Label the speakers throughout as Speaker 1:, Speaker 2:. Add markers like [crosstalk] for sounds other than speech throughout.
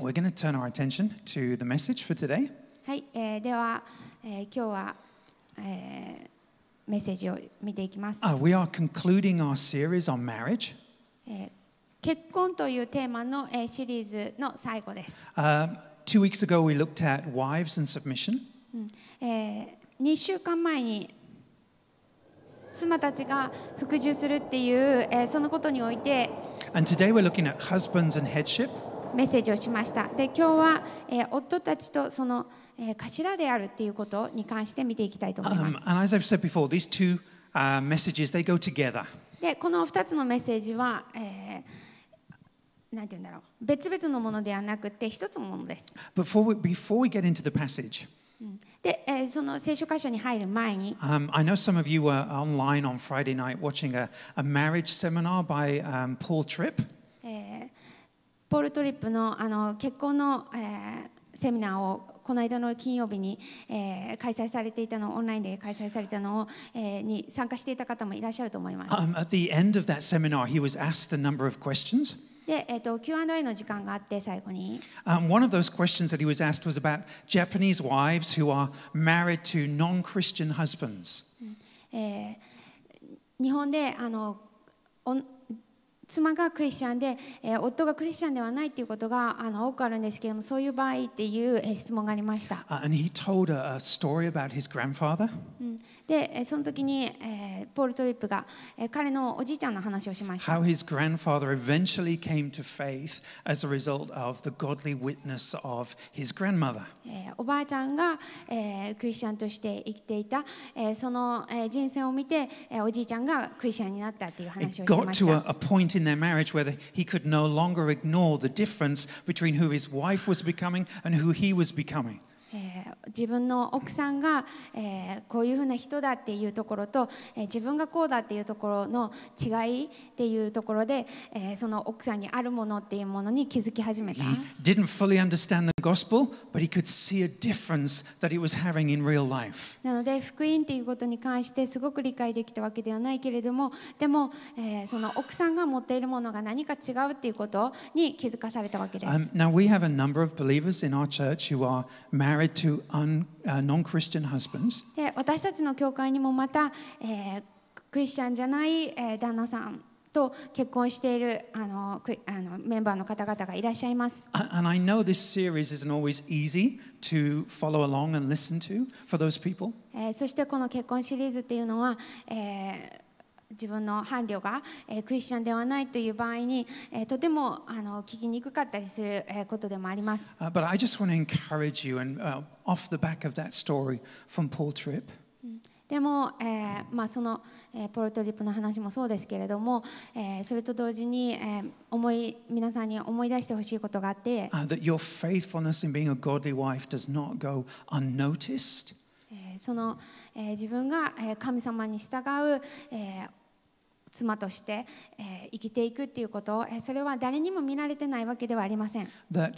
Speaker 1: We're going to turn our attention to the message for today.
Speaker 2: はい、えー、では、えー、今日は、えー、メッセージを見ていきます。Uh, we
Speaker 1: are concluding our series on marriage.、
Speaker 2: えー、結婚というテーマの、えー、シリーズの最後です。
Speaker 1: Uh, two weeks ago we looked at wives and submission.、
Speaker 2: うんえー、2週間前に妻たちが服従するっていう、えー、そのことにおいて。
Speaker 1: And today we're looking at husbands and headship.
Speaker 2: メッセージをしましたで今日は、えー、夫たちとその、えー、頭であるっていうことに関して見ていきたいと思い
Speaker 1: ます。Um, and as I've said before, these two、uh, messages they go together.
Speaker 2: でこの2つのメッセージは、えー、なんて言うんだろう別々のものではなくて一つのものです。
Speaker 1: Before we, before we get into the passage,
Speaker 2: で、えー、その聖書箇所に入る前に。
Speaker 1: Um, I know some of you were online on Friday night watching a, a marriage seminar by、um, Paul Tripp.
Speaker 2: えーポール・トリップのあの結婚の、えー、セミナーをこの間の金曜日に、えー、開催されていたのオンラインで開催されたのを、えー、に参加していた方もいらっしゃると思います。
Speaker 1: Um, at the end of that seminar, he was asked a number of questions.
Speaker 2: で、えー、と Q&A の時間があって最後に。
Speaker 1: Um, one of those questions that he was asked was about Japanese wives who are married to non-Christian husbands.
Speaker 2: えー、日本であの妻がクリスチャンで、えー、夫がクリスチャンではないということがあの多くあるんですけれども、そういう場合っていう、えー、質問がありました。
Speaker 1: and he told a, story about his grandfather.
Speaker 2: で、その時に、えー、ポール・トリップが、えー、彼のおじいちゃんの話をしました。How
Speaker 1: his grandfather eventually came to faith as a result of the godly witness of his grandmother.
Speaker 2: えー、おばあちゃんが、えー、クリスチャンとして生きていた、えー、その、えー、人生を見て、えー、おじいちゃんがクリスチャンになったっていう話をしました。It got to a, a
Speaker 1: point in their marriage where he could no longer ignore the difference between who his wife was becoming and who he was becoming.
Speaker 2: えー、自分の奥さんが、えー、こういうふうな人だっていうところと、えー、自分がこうだっていうところの違いっていうところで、えー、その奥さんにあるものっていうものに気づき始めた。He
Speaker 1: didn't fully understand the gospel, but he could see a difference that he was having in real life.
Speaker 2: なので、福音っていうことに関してすごく理解できたわけではないけれども、でも、えー、その奥さんが持っているものが何か違うっていうことに気づかされたわけです。Um,
Speaker 1: now, we have a number of believers in our church who are married married to un, uh, non-Christian husbands.
Speaker 2: で私たちの教会にもまた、えー、クリスチャンじゃない、えー、旦那さんと結婚しているあのあのメンバーの方々がいらっしゃいます。
Speaker 1: And I know this series isn't always easy to follow along and listen to for those people.
Speaker 2: えー、そしてこの結婚シリーズっていうのは、えー自分の伴侶がクリスチャンではないという場合にとてもあの聞きにくかったりすることでもあります。でも、えまあ、その、えポルトリップの話もそうですけれども、えそれと同時に、え思い皆さんに思い出してほしいことがあって、その、え自分が神様に従う、え妻として、えー、生きていくっていうこと、えー、それは誰にも見られてないわけではありません。
Speaker 1: That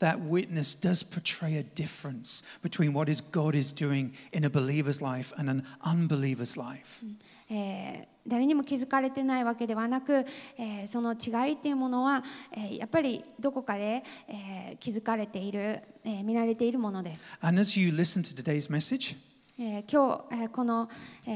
Speaker 1: That witness does portray a difference between what is God is doing in a believer's life and an unbeliever's life.
Speaker 2: えー、誰にも気づかれてないわけではなく、えー、その違いっていうものは、えー、やっぱりどこかで、えー、気づかれている、えー、見られているものです。
Speaker 1: And as you listen to today's message,
Speaker 2: えー、今日、えー、この、え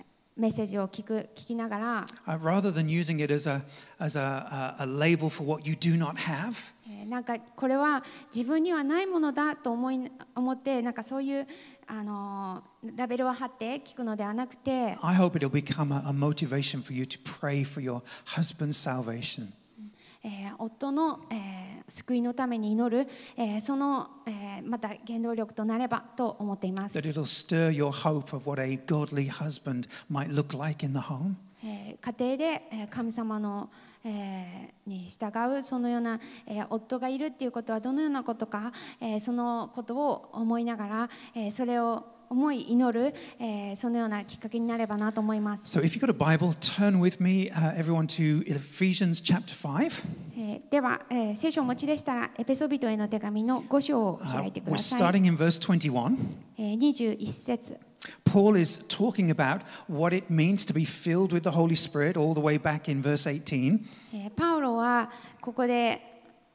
Speaker 2: ーメッセージを聞く聞きながら、
Speaker 1: rather than using it as a, as a, a, a label for what you do not have,
Speaker 2: なんかこれは自分にはないものだと思い思ってなんかそういうあのラベルを貼って聞くのではなくて、
Speaker 1: I hope it'll w i become a, a motivation for you to pray for your husband's salvation.
Speaker 2: えー、夫の、えー、救いのために祈る、えー、その、えー、また原動力となればと思っています。l
Speaker 1: i k e in
Speaker 2: 家庭で神様の、えー、に従うそのような、えー、夫がいるっていうことはどのようなことか、えー、そのことを思いながら、えー、それを思い祈る、えー、そのようなきっかけになればなと思いま
Speaker 1: す。So if you've got a Bible, turn with me,、uh, everyone, to Ephesians chapter 5.
Speaker 2: では、えー、聖書をお持ちでしたら、エペソビトへの手紙の5章を開
Speaker 1: いてください。Uh, we're starting in verse 21.
Speaker 2: 21節。
Speaker 1: Paul is talking about what it means to be filled with the Holy Spirit all the way back in verse 18.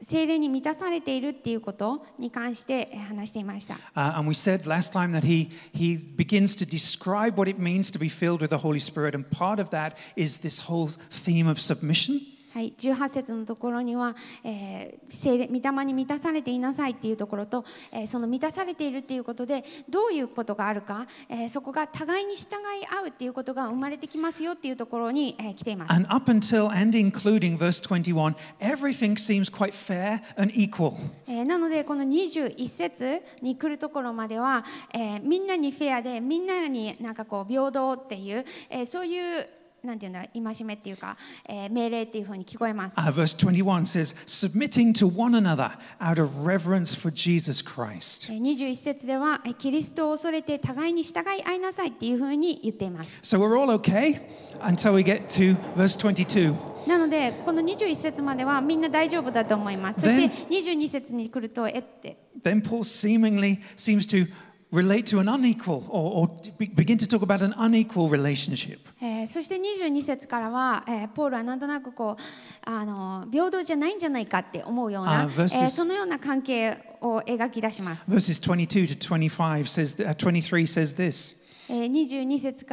Speaker 2: 聖霊に満たされているっていうことに関して話していました。
Speaker 1: Uh, and we said last time that he, he begins to describe what it means to be filled with the Holy Spirit, and part of that is this whole theme of submission.
Speaker 2: はい、18節のところには、えー、御霊に満たされていなさいっていうところと、えー、その満たされているっていうことでどういうことがあるか、えー、そこが互いに従い合うっていうことが生まれてきますよっていうところに、えー、来ています。
Speaker 1: And up until and including verse 21, everything seems quite fair and equal.
Speaker 2: えー、なのでこの21節に来るところまでは、えー、みんなにフェアでみんなになんかこう平等っていう、えー、そういうなんていうんだろう戒めっていうか、えー、命令っていうふうに聞こえます。Uh,
Speaker 1: verse 21 says, submitting to one another out of reverence for Jesus Christ.
Speaker 2: 21節では、キリストを恐れて互いに従い合いなさいっていうふうに言っています。
Speaker 1: So we're all okay until we get to verse 22.
Speaker 2: なので、この21節まではみんな大丈夫だと思います。そして22節に来ると、えって。
Speaker 1: Then Paul seemingly seems to relate to an unequal or, or begin to talk about an unequal relationship.
Speaker 2: えー、そして22節からは、えー、ポールはなんとなくこうあの平等じゃないんじゃないかって思うような、uh, verses, えー、そのような関係を描き出します。
Speaker 1: Verses 22 to 25 says, uh, 23 says this.
Speaker 2: says,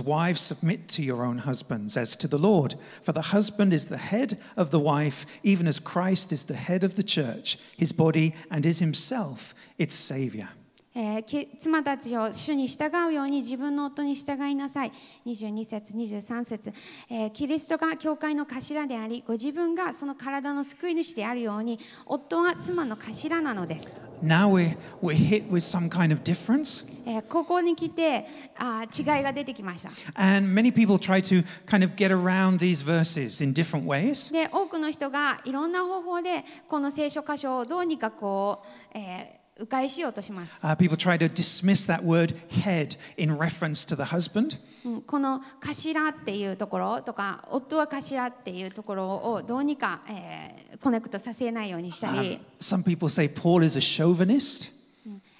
Speaker 1: Wives, submit to your own husbands as to the Lord, for the husband is the head of the wife, even as Christ is the head of the church, his body, and is himself its Savior.
Speaker 2: えー、妻たちを主に従うように自分の夫に従いなさい22節23節、えー、キリストが教会の頭でありご自分がその体の救い主であるように夫は妻の頭なのです
Speaker 1: Now we're, we're hit with some kind of difference.
Speaker 2: ここに来てあ違いが出てきました。
Speaker 1: And many people try to kind of get around these verses in different ways.
Speaker 2: で、多くの人がいろんな方法でこの聖書箇所をどうにかこう、えー迂回しようとします。
Speaker 1: Uh, people try to dismiss that word head in reference to the husband.
Speaker 2: この頭っていうところとか夫は頭っていうところをどうにか、えー、コネクトさせないようにしたり。Uh,
Speaker 1: some people say Paul is a chauvinist.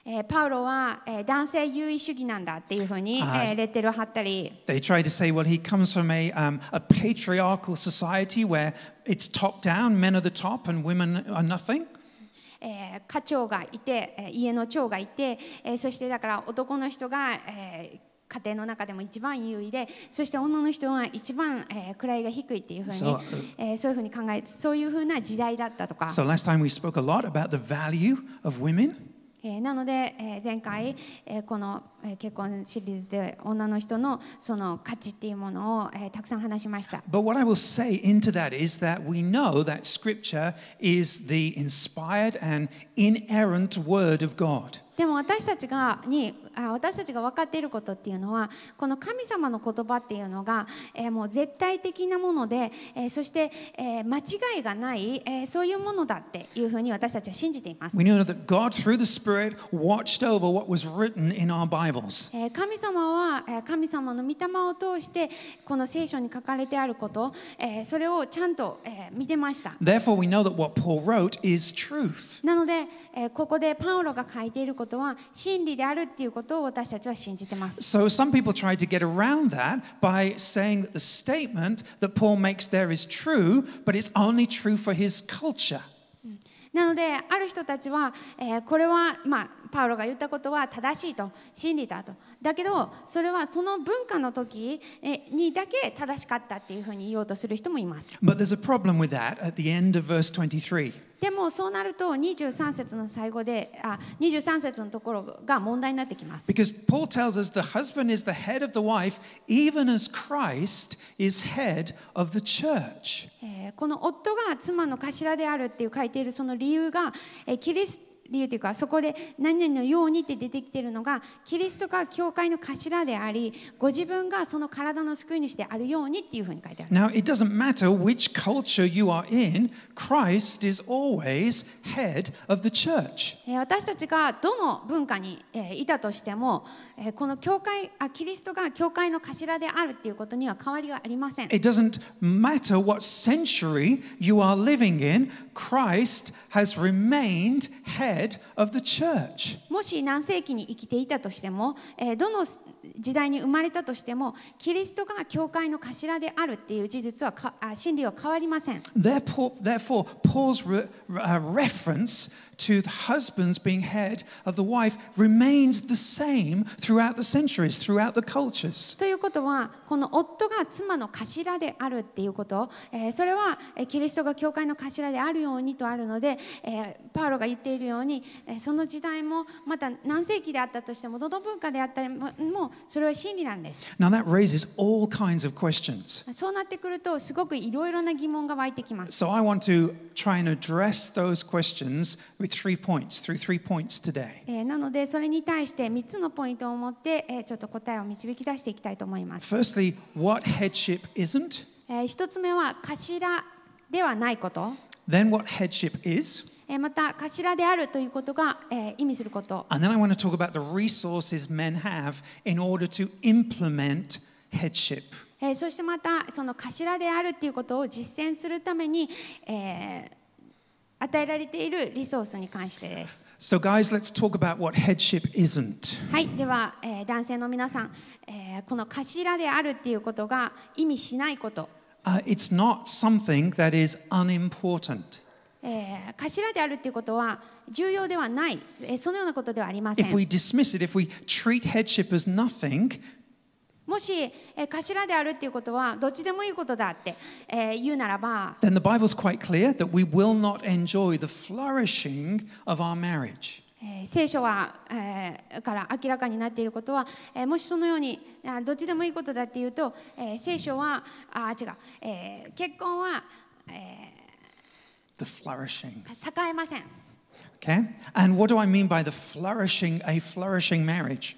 Speaker 2: えー、パウロは、えー、男性優位主義なんだっていうふうに、u えレッテルを貼ったり。
Speaker 1: They try to say, well, he comes from a,、um, a patriarchal society where it's top down, men are the top and women are nothing.
Speaker 2: えー、家長がいて家の長がいて、えー、そしてだから男の人が、えー、家庭の中でも一番優位でそして女の人は一番、えー、位が低いっていうふうに、so, えー、そういうふうに考えそういうふうな時代だったとか。So
Speaker 1: last time we spoke a lot about the value of women.
Speaker 2: えー、なので、えー、前回、えー、この結婚シリーズで女の人のその価値っていうものを、えー、たくさん話しました。
Speaker 1: But what I will say into that is that we know that Scripture is the inspired and inerrant Word of God.
Speaker 2: でも私たちがに私たちが分かっていることっていうのはこの神様の言葉っていうのが、えー、もう絶対的なもので、えー、そして、えー、間違いがない、えー、そういうものだっていうふうに私たちは信じています。We know
Speaker 1: that God through the Spirit watched over what was written in our Bibles.
Speaker 2: 神様は神様の御霊を通してこの聖書に書かれてあること、えー、それをちゃんと、えー、見てました。
Speaker 1: Therefore we know that what Paul wrote is truth.
Speaker 2: なのでここでパウロが書いていることは真理であるっていうことを私たちは信じてます。
Speaker 1: So some people try to get around that by saying that the statement that Paul makes there is true, but it's only true for his culture.
Speaker 2: なので、ある人たちは、えー、これは、まあ、パウロが言ったことは正しいと、真理だと。だけど、それはその文化の時にだけ正しかったっていうふうに言おうとする人もいます。
Speaker 1: But there's a problem with that at the end of verse 23.
Speaker 2: でもそうなると23節の最後であ23節のところが問題になってきま
Speaker 1: す。Because Paul tells us the husband is the head of the wife even as Christ is head of the church.
Speaker 2: この夫が妻の頭であるっていう書いているその理由がキリスト理由というかそこで何々のようにって出てきてるのがキリストが教会の頭でありご自分がその体の救い主であるようにっていうふうに書いてあ
Speaker 1: る。Now it doesn't matter which culture you are in, Christ is always head of the church.
Speaker 2: 私たちがどの文化にいたとしてもこの教会あキリストが教会の頭であるっていうことには変わりはありませ
Speaker 1: ん。It doesn't matter what century you are living in, Christ has remained head head of the church.
Speaker 2: もし何世紀に生きていたとしても、えー、どの時代に生まれたとしても、キリストが教会の頭であるっていう事実はか真理は変わりません。
Speaker 1: Therefore, Paul's re, reference to the husbands being head of the wife remains the same throughout the centuries, throughout the cultures.
Speaker 2: ということは、この夫が妻の頭であるっていうこと、えー、それはキリストが教会の頭であるようにとあるので、えー、パウロが言っているように、えその時代もまた何世紀であったとしても、どの文化であったりも、それは真理なんです。
Speaker 1: Now that raises all kinds of questions.
Speaker 2: そうなってくるとすごくいろいろな疑問が湧いてきます。
Speaker 1: So I want to try and address those questions with three points, through three points today.
Speaker 2: えなのでそれに対して3つのポイントを持ってえちょっと答えを導き出していきたいと思います。
Speaker 1: Firstly, what headship isn't?
Speaker 2: え一つ目は頭ではないこと。
Speaker 1: Then what headship is?
Speaker 2: また頭であるということが、えー、意味すること。
Speaker 1: And then I want to talk about the resources men have in order to implement headship.
Speaker 2: えー、そしてまたその頭であるということを実践するために、えー、与えられているリソースに関してです。
Speaker 1: So guys, let's talk about what headship isn't.
Speaker 2: はい、では、えー、男性の皆さん、えー、この頭であるっていうことが意味しない
Speaker 1: こと。Uh, it's not something that is unimportant.
Speaker 2: えー、頭であるということは重要ではない、えー、そのようなことではありません。もし、えー、頭であるということはどっちでもいいことだって、えー、言うならば、
Speaker 1: then the Bible is quite clear that we will not enjoy the flourishing of our marriage.
Speaker 2: 聖書は、えー、から明らかになっていることは、えー、もしそのようにあどっちでもいいことだっていうと、えー、聖書はあ違う、えー、結婚は、えー
Speaker 1: the flourishing. Okay, And what do I mean by the flourishing, a flourishing marriage?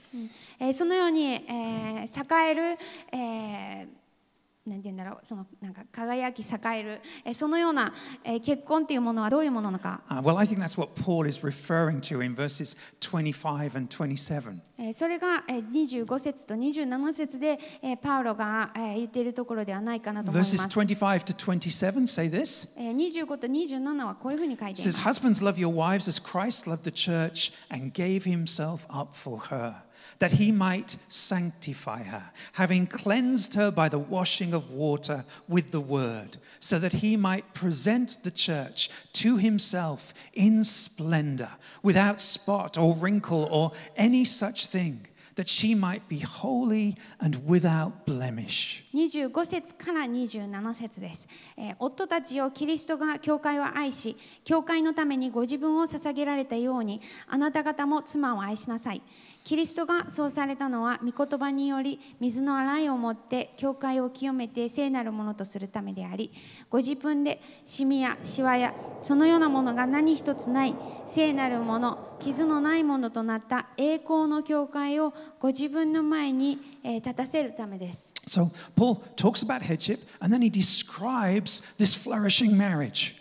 Speaker 2: 何て言うんだろうそのなんか輝き栄えるえそのようなえ結婚というものはどういうものなのか、
Speaker 1: uh, well, I think that's what Paul is referring to in verses 25 and 27.
Speaker 2: えそれがえ25節と27節でえパウロがえ言っているところではないかなと思います。Verses
Speaker 1: 25 to 27 say this.
Speaker 2: え25と27はこういうふうに書いています。It says,
Speaker 1: Husbands love your wives as Christ loved the church and gave himself up for her. That he might sanctify her, having cleansed her by the washing of of water with the word, so that he might present the church to himself in splendor, without spot or wrinkle or any such thing. That she might be holy and without blemish.
Speaker 2: 25節から27節です、えー。夫たちをキリストが教会を愛し、教会のためにご自分を捧げられたように、あなた方も妻を愛しなさい。キリストがそうされたのは御言葉により水の洗いをもって教会を清めて聖なるものとするためでありご自分でシミやシワやそのようなものが何一つない聖なるもの傷のないものとなった栄光の教会をご自分の前に立たせるためです。
Speaker 1: So Paul talks about headship and then he describes this flourishing marriage.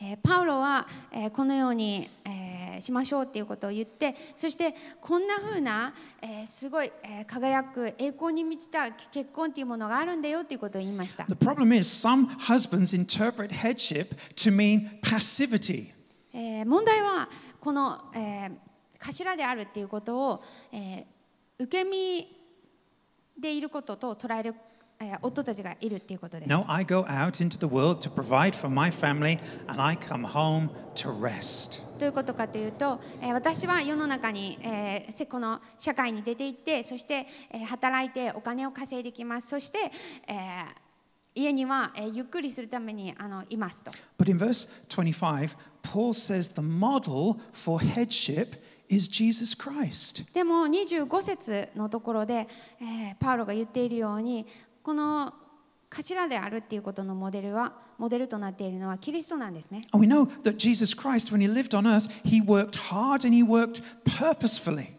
Speaker 2: えパウロは、えこのように、えしましょうっていうことを言ってそしてこんなふうな、えすごい、え輝く栄光に満ちた結婚っていうものがあるんだよっていうことを言いまし
Speaker 1: た。The problem is some husbands interpret headship to mean passivity.
Speaker 2: え問題はこの、え頭であるっていうことを、え受け身でいることと捉える夫たちがいるということです。No,
Speaker 1: I go out into the world to provide for my family and I come home to rest.
Speaker 2: どういうことかというと、私は世の中に、この社会に出て行ってそして、働いてお金を稼いできますそして、家には、ゆっくりするためにいますと。
Speaker 1: But in verse 25, Paul says the model for headship is Jesus Christ.
Speaker 2: でも25節のところで、パウロが言っているようにこの頭であるっていうことのモデルはモデルとなっているのはキリストなんですね。
Speaker 1: And we know that Jesus Christ, when he lived on earth, he worked hard and he worked purposefully.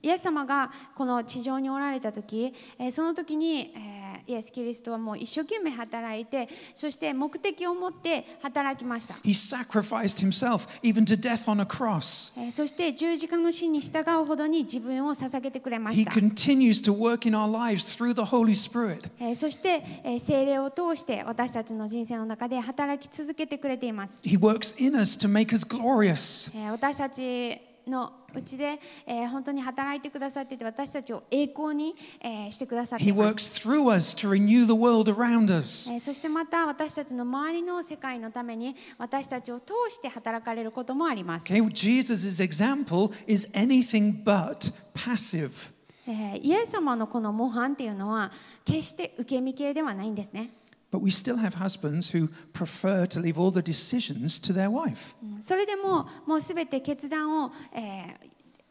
Speaker 2: イエス様がこの地上におられた時、その時に、えーイエス・キリストはもう一生懸命働いて、そして目的を持って働きました。He
Speaker 1: sacrificed himself even to death on a cross.
Speaker 2: そして十字架の死に従うほどに自分を捧げてくれました。He
Speaker 1: continues to work in our lives through the Holy Spirit.
Speaker 2: そして聖霊を通して私たちの人生の中で働き続けてくれています。
Speaker 1: He works in us to make us glorious.
Speaker 2: 私たちのうちで、えー、本当に働いてくださってて私たちを栄光に、えー、してくださっています。そしてまた私たちの周りの世界のために私たちを通して
Speaker 1: 働かれることもあります。Okay, Jesus' example is anything but passive.
Speaker 2: イエス様のこの模範っていうのは決して受け身系ではないんですね。
Speaker 1: But we still have husbands who prefer to leave all the decisions to their wife.
Speaker 2: それでも、もうすべて決断を、え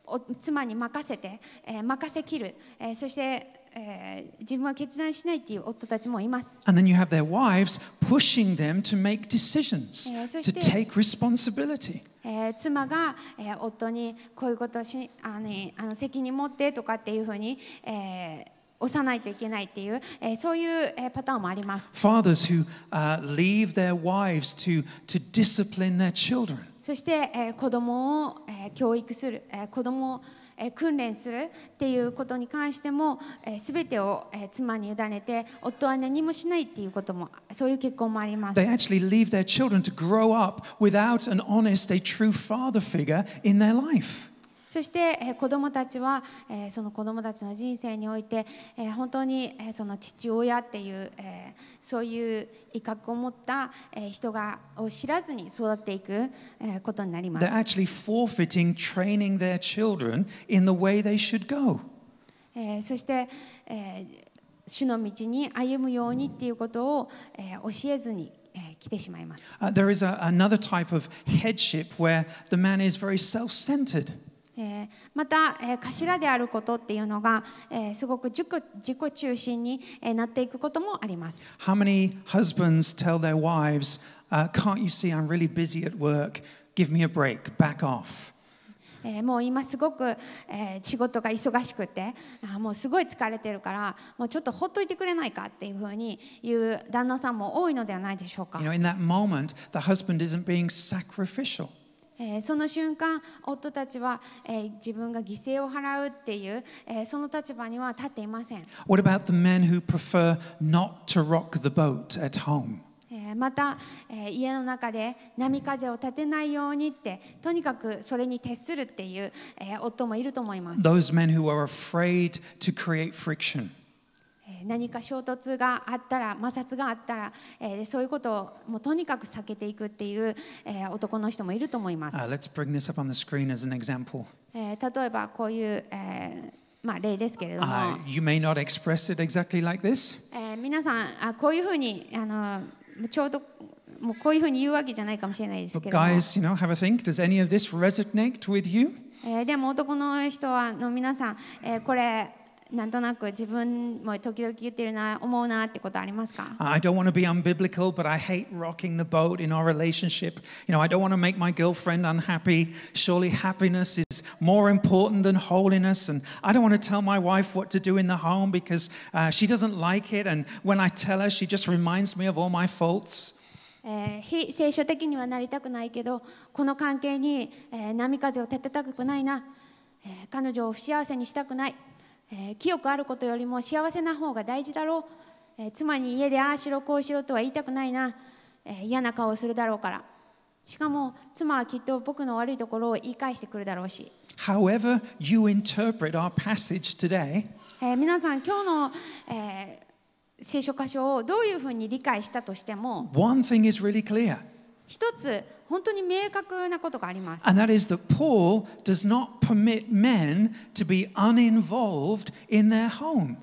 Speaker 2: ー、妻に任せて、えー、任せきる、えー、そして、えー、自分は決断しないという夫たちもいます。
Speaker 1: And then you have their wives pushing them to make decisions,、えー、to take responsibility.
Speaker 2: えー、妻が、えー、夫にこういうことしあのあの責任持ってとかっていうふうに、えー押さないといけないっていう、えー、そういう、えー、パターンもあります。
Speaker 1: Fathers who、uh, leave their wives to, to discipline their children.
Speaker 2: そして、えー、子供を、えー、教育する、えー、子供を、えー、訓練するっていうことに関しても、す、え、べ、ー、てを、えー、妻に委ねて、夫は何もしないっていうことも、そういう結婚もあります。They
Speaker 1: actually leave their children to grow up without an honest, a true father figure in their life.
Speaker 2: そして子どもたちはその子どもたちの人生において本当にその父親っていうそういう威嚇を持った人がを知らずに育っていくことになります。They're actually
Speaker 1: forfeiting training their children in the way they should go.
Speaker 2: そして主の道に歩むようにっていうことを教えずに。来てしまいます。
Speaker 1: Uh, there is a, another type of headship where the man is very self centered.
Speaker 2: えー、また、えー、頭であることっていうのが、えー、すごく自己自己中心に、えー、なっていくこともあります。
Speaker 1: How many husbands tell their wives,、uh, can't you see I'm really busy at work, give me a break, back off?
Speaker 2: えー、もう今すごく、えー、仕事が忙しくてあもうすごい疲れてるからもうちょっとほっといてくれないかっていうふうに言う旦那さんも多いのではないでしょうか。You
Speaker 1: know, in that moment, the husband isn't being sacrificial.
Speaker 2: えその瞬間夫たちは、え自分が犠牲を払うっていう、えその立場には立っていません。
Speaker 1: What about the men who prefer not to rock the boat at home?
Speaker 2: また、え家の中で波風を立てないようにってとにかくそれに徹するっていう、え夫もいると思います。Those
Speaker 1: men who are afraid to create friction.
Speaker 2: 何か衝突があったら摩擦があったら、えー、そういうことをもうとにかく避けていくっていう、えー、男の人もいると思います。
Speaker 1: Uh,
Speaker 2: え例えばこういう、えーまあ、例ですけれども、uh, e
Speaker 1: x a c t l y like えー、
Speaker 2: 皆さんあこういうふうにあのちょうどもうこういうふうに言うわけじゃないかもしれないですけども。guys, you know, えー、でも男の人はの皆さん、えー、これなんとなく自分も時々言ってるな、思うなってことありますか
Speaker 1: I don't want to be unbiblical, but I hate rocking the boat in our relationship. You know, I don't want to make my girlfriend unhappy. Surely happiness is more important than holiness. And I don't want to tell my wife what to do in the home because uh, she doesn't like it. And when I tell her, she just reminds me of all my faults.
Speaker 2: えー、非聖書的にはなりたくないけどこの関係に、えー、波風を立てたくないな、えー、彼女を不幸せにしたくないえー、清くあることよりも幸せな方が大事だろう、えー、妻に家でああしろこうしろとは言いたくないな、えー、嫌な顔をするだろうからしかも妻はきっと僕の悪いところを言い返してくるだろうし
Speaker 1: However you interpret our passage today
Speaker 2: え皆さん今日の、えー、聖書箇所をどういうふうに理解したとしても
Speaker 1: One thing is really clear
Speaker 2: 一つ本当に明確なことがありま
Speaker 1: す。And that is that Paul does not permit men to be uninvolved in their home.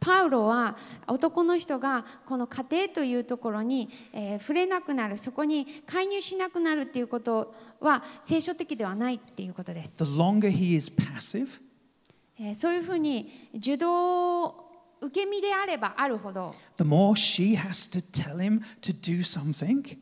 Speaker 2: パウロは男の人がこの家庭というところに、えー、触れなくなるそこに介入しなくなるっていうことは聖書的ではないっていうことで
Speaker 1: す。The longer he is passive,
Speaker 2: えー、そういうふうに受動受け身であればあるほど。
Speaker 1: The more she has to tell him to do something.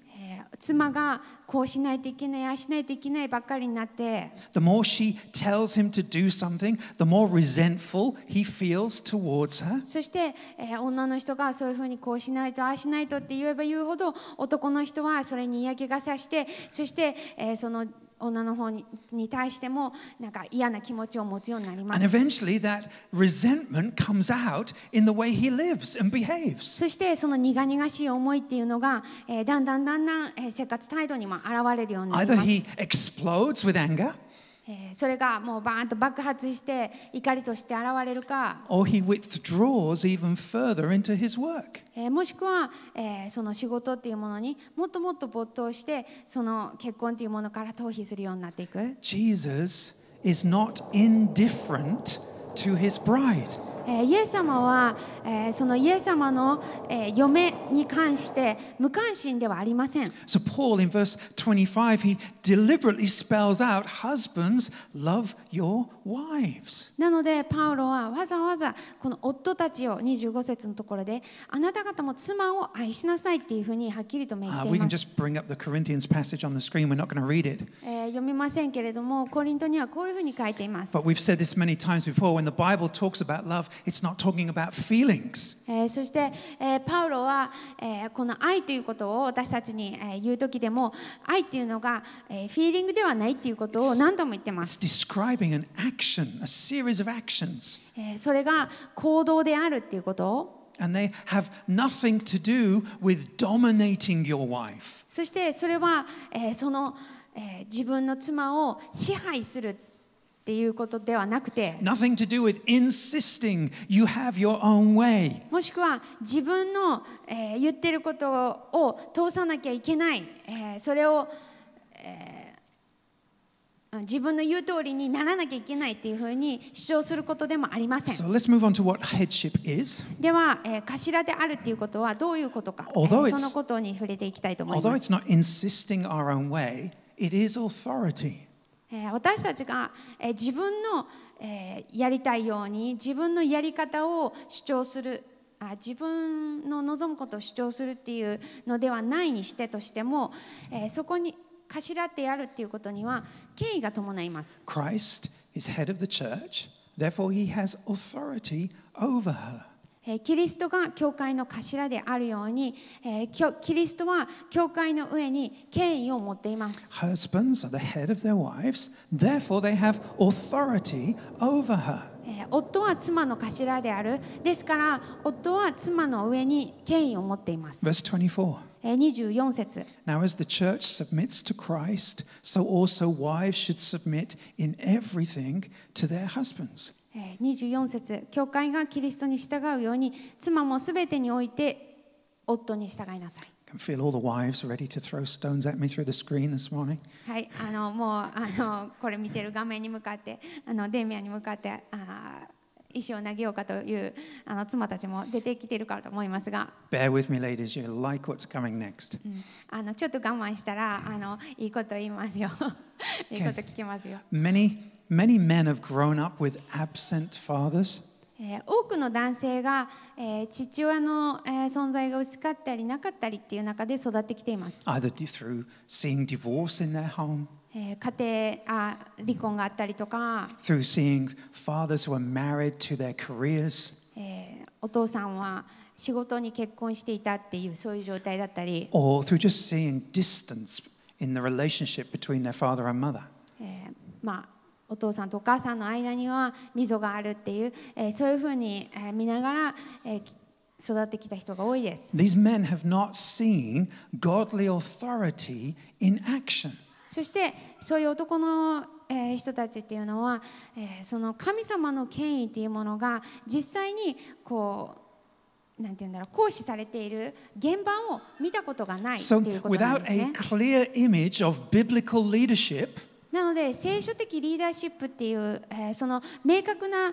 Speaker 2: 妻がこうしないといけない、あしないといけないばっかりになって。
Speaker 1: The more she tells him to do something, the more resentful he feels towards her.
Speaker 2: そして、えー、女の人がそういうふうにこうしないと、ああしないとって言えば言うほど、男の人はそれに嫌気がさして、そして、えー、その女の方にに対してもなんか嫌な気持ちを持つようになります。And
Speaker 1: eventually that resentment comes out in the way he lives and behaves. そしてそ
Speaker 2: の苦々しい思いっていうのが、えー、だんだんだんだん、えー、生活態度にも現れるようになります。Either
Speaker 1: he explodes with anger
Speaker 2: えそれがもうバーンと爆発して怒りとして現れるか、
Speaker 1: or he withdraws even further into his work.
Speaker 2: もしくは、えー、その仕事っていうものにもっともっと没頭してその結婚っていうものから逃避するようになっていく。
Speaker 1: Jesus is not indifferent to his bride.
Speaker 2: イエス様はそのイエス様の嫁に関して無関心ではありません。
Speaker 1: So Paul in verse 25, he deliberately spells out, Husbands, love your wives. なの
Speaker 2: で、パウロはわざわざこの夫たちを25節のところで、あなた方も妻を愛しなさいっていうふうにはっきりと明命しています。Uh, we can just
Speaker 1: bring up the Corinthians passage on the screen. We're not going to read it.
Speaker 2: 読みませんけれども、コリントにはこういうふうに書いています。
Speaker 1: But we've said this many times before. When the Bible talks about love, it's not talking about feelings.
Speaker 2: そして、パウロはこの愛ということを私たちに言うときでも、愛っていうのが、えー、フィーリングではないっていうことを何度も言ってます。i えそれが行動であるっていうことを。そしてそれは、えー、その、えー、自分の妻を支配する。っていうことではなくてもしくは自分の、えー、言ってることを通さなきゃいけない、えー、それを、えー、自分の言う通りにならなきゃいけないっていうふうに主張することでもありません so
Speaker 1: let's move on to what headship is
Speaker 2: では、えー、頭であるっていうことはどういうことか、えー、そのことに触れていきたいと思います
Speaker 1: although it's not insisting our own way it is authority
Speaker 2: 私たちが、自分の、やりたいように自分のやり方を主張する自分の望むことを主張するっていうのではないにしてとしても、そこに頭ってやるっていうことには権威が伴います。
Speaker 1: Christ is head of the church, therefore he has authority over her.
Speaker 2: キリストが教会の頭であるように、キリストは教会の上に権威を持っています。
Speaker 1: Husbands are the head of their wives, therefore they have authority over her.
Speaker 2: 夫は妻の頭である。ですから、夫は妻の上に権威を持
Speaker 1: っています。Verse 24.
Speaker 2: 24節
Speaker 1: Now as the church submits to Christ, so also wives should submit in everything to their husbands.
Speaker 2: 24節教会がキリストに従うように妻もすべてにおいて夫に従いなさい。はい、あのもうあのこれ見てる画面に向かって、あのデミアに向かってあ石を投げようかというあの妻たちも出てきてるからと思いますが。
Speaker 1: Bear with me, ladies. You like what's coming next.
Speaker 2: [laughs] あのちょっと我慢したらあのいいこと言いますよ。[laughs] いいこと聞きますよ。
Speaker 1: Many Many men have grown up with absent fathers.
Speaker 2: 多くの男性が、父親の、存在が薄かったりなかったりっていう中で育ってきています。
Speaker 1: Either through seeing divorce in their home.
Speaker 2: 家庭あ離婚があったりとか。
Speaker 1: Through seeing fathers who are married to their careers.
Speaker 2: お父さんは仕事に結婚していたっていうそういう状態だったり。
Speaker 1: Or through just seeing distance in the relationship between their father and mother.
Speaker 2: まあお父さんとお母さんの間には溝があるっていう、えー、そういうふうに、えー、見ながら、えー、育ってきた人が多いです。
Speaker 1: These men have not seen godly authority in action.
Speaker 2: そしてそういう男のえー、人たちっていうのは、えー、その神様の権威っていうものが実際にこうなんていうんだろう行使されている現場を見たことがないっていうことなんですね。So, without a
Speaker 1: clear image of biblical leadership,
Speaker 2: なので聖書的リーダーシップっていう、えー、その明確な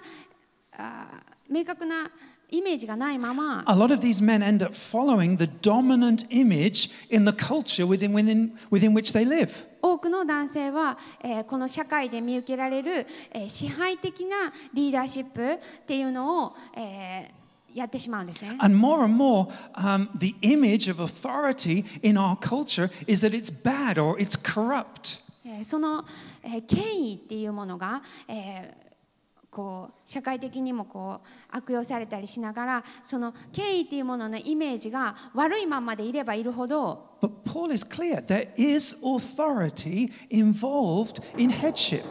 Speaker 2: あ明確なイメージがないまま。
Speaker 1: A lot of these men end up following the dominant image in the culture within, within, within which they live. 多く
Speaker 2: の男性は、えー、この社会で見受けられる、えー、支配的なリーダーシップっていうのを、えーやってしまうんですね。
Speaker 1: And more and more, um, the image of authority in our culture is that it's bad or it's corrupt.
Speaker 2: その権威っていうものが、えこう社会的にもこう悪用されたりしながらその権威っていうもののイメージが悪いままでいればいるほど But
Speaker 1: Paul is clear there is authority involved in headship、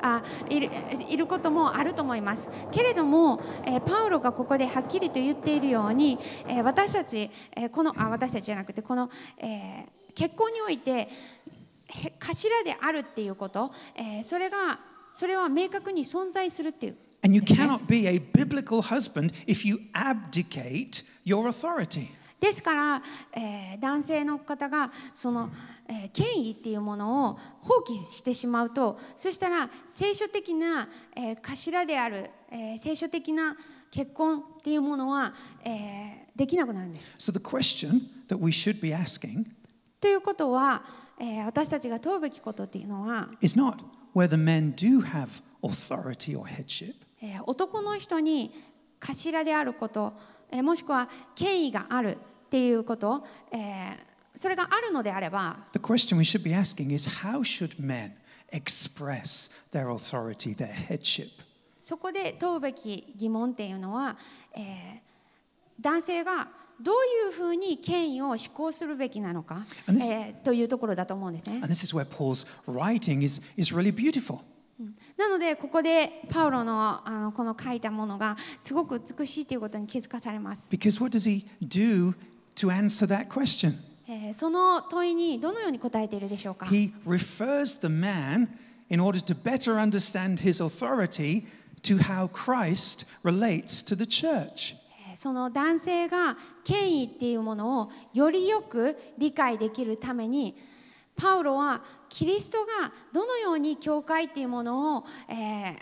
Speaker 2: あいいることもあると思いますけれども、えパウロがここではっきりと言っているように、え私たち、えこのあ私たちじゃなくてこの、え結婚において頭であるっていうこと、えー、それがそれは明確に存在するっていう。
Speaker 1: And you cannot be a biblical husband if you abdicate your authority.
Speaker 2: ですから、えー、男性の方がその、えー、権威っていうものを放棄してしまうとそしたら聖書的な、えー、頭である、えー、聖書的な結婚っていうものは、えー、できなくなるんです。
Speaker 1: So、the question that we should be asking,
Speaker 2: ということはえー、私たちが問うべきことっていうのは、
Speaker 1: is not whether men do have authority or headship.
Speaker 2: えー、男の人に頭であること、えー、もしくは権威があるっていうこと、えー、それがあるのであれば、
Speaker 1: The question we should be asking is how should men express their authority, their headship?
Speaker 2: そこで問うべき疑問っていうのは、えー、男性がどういうふうに権威を施行するべきなのかというところだと思うんですね。なので、ここでパウロのあのこの書いたものがすごく美しいということに気づかされます。その問いにどのように答えているでしょうか
Speaker 1: He refers the man in order to better understand his authority to how Christ relates to the church.
Speaker 2: その男性が権威っていうものをよりよく理解できるためにパウロはキリストがどのように教会っていうものを、えー、